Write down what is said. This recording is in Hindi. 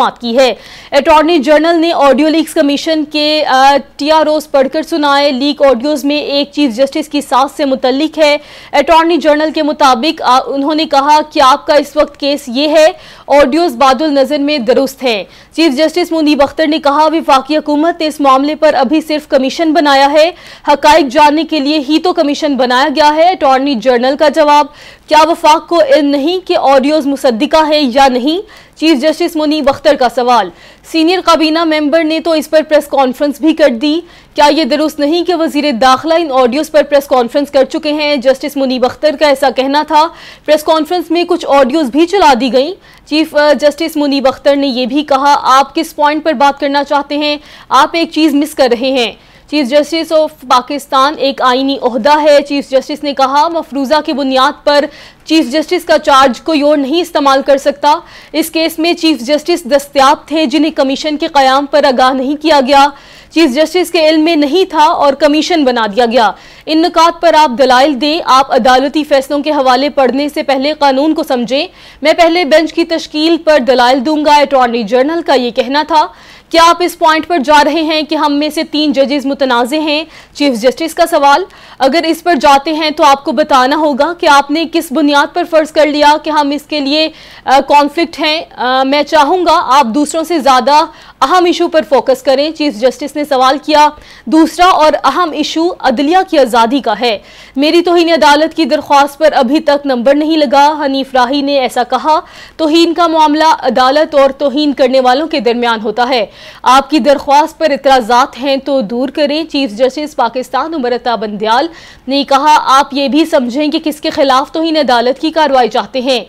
मात की है अटॉर्नी जनरल ने ऑडियो लीक्स कमीशन के टी पढ़कर सुनाए लीक ऑडियोज में एक चीफ जस्टिस की सास से मुतलिक है अटॉर्नी जनरल के मुताबिक उन्होंने कहा कि आपका इस वक्त केस ये है ऑडियोज बादल नजर में दुरुस्त हैं चीफ जस्टिस मुनीब अख्तर ने कहा विफाकी हुकूमत ने इस मामले पर अभी सिर्फ कमीशन बनाया है हकाइक जानने के लिए ही तो कमीशन बनाया गया है अटॉर्नी जनरल का जवाब क्या वफाक को इन नहीं कि ऑडियोज मुसदिका है या नहीं चीफ जस्टिस मुनीब अख्तर का सवाल सीनियर काबीना मेंबर ने तो इस पर प्रेस कॉन्फ्रेंस भी कर दी क्या ये दुरुस्त नहीं कि वजीर दाखिला इन ऑडियोज़ पर प्रेस कॉन्फ्रेंस कर चुके हैं जस्टिस मुनीब अख्तर का ऐसा कहना था प्रेस कॉन्फ्रेंस में कुछ ऑडियोज़ भी चला दी गई चीफ जस्टिस मुनीब अख्तर ने यह भी कहा आप किस पॉइंट पर बात करना चाहते हैं आप एक चीज़ मिस कर रहे हैं चीफ जस्टिस ऑफ पाकिस्तान एक आइनी अहदा है चीफ जस्टिस ने कहा मफरूज़ा की बुनियाद पर चीफ जस्टिस का चार्ज कोई और नहीं इस्तेमाल कर सकता इस केस में चीफ जस्टिस दस्तियाब थे जिन्हें कमीशन के क़्याम पर आगाह नहीं किया गया चीफ जस्टिस के इल्म में नहीं था और कमीशन बना दिया गया इन निकात पर आप दलाइल दें आप अदालती फैसलों के हवाले पढ़ने से पहले कानून को समझें मैं पहले बेंच की तश्कील पर दलाइल दूंगा अटॉर्नी जनरल का ये कहना था क्या आप इस पॉइंट पर जा रहे हैं कि हम में से तीन जजेस मुतनाज़े हैं चीफ जस्टिस का सवाल अगर इस पर जाते हैं तो आपको बताना होगा कि आपने किस बुनियाद पर फ़र्ज़ कर लिया कि हम इसके लिए कॉन्फ्लिक्ट हैं मैं चाहूँगा आप दूसरों से ज़्यादा अहम इशू पर फोकस करें चीफ जस्टिस ने सवाल किया दूसरा और अहम इशू अदलिया की आज़ादी का है मेरी तोहन अदालत की दरख्वास्त पर अभी तक नंबर नहीं लगा हनीफ राही ने ऐसा कहा तोहन का मामला अदालत और तोहन करने वालों के दरमियान होता है आपकी दरख्वास्त पर इतराज़ात हैं तो दूर करें चीफ जस्टिस पाकिस्तान उमरता बंदयाल ने कहा आप ये भी समझें कि किसके खिलाफ तोहन अदालत की कार्रवाई चाहते हैं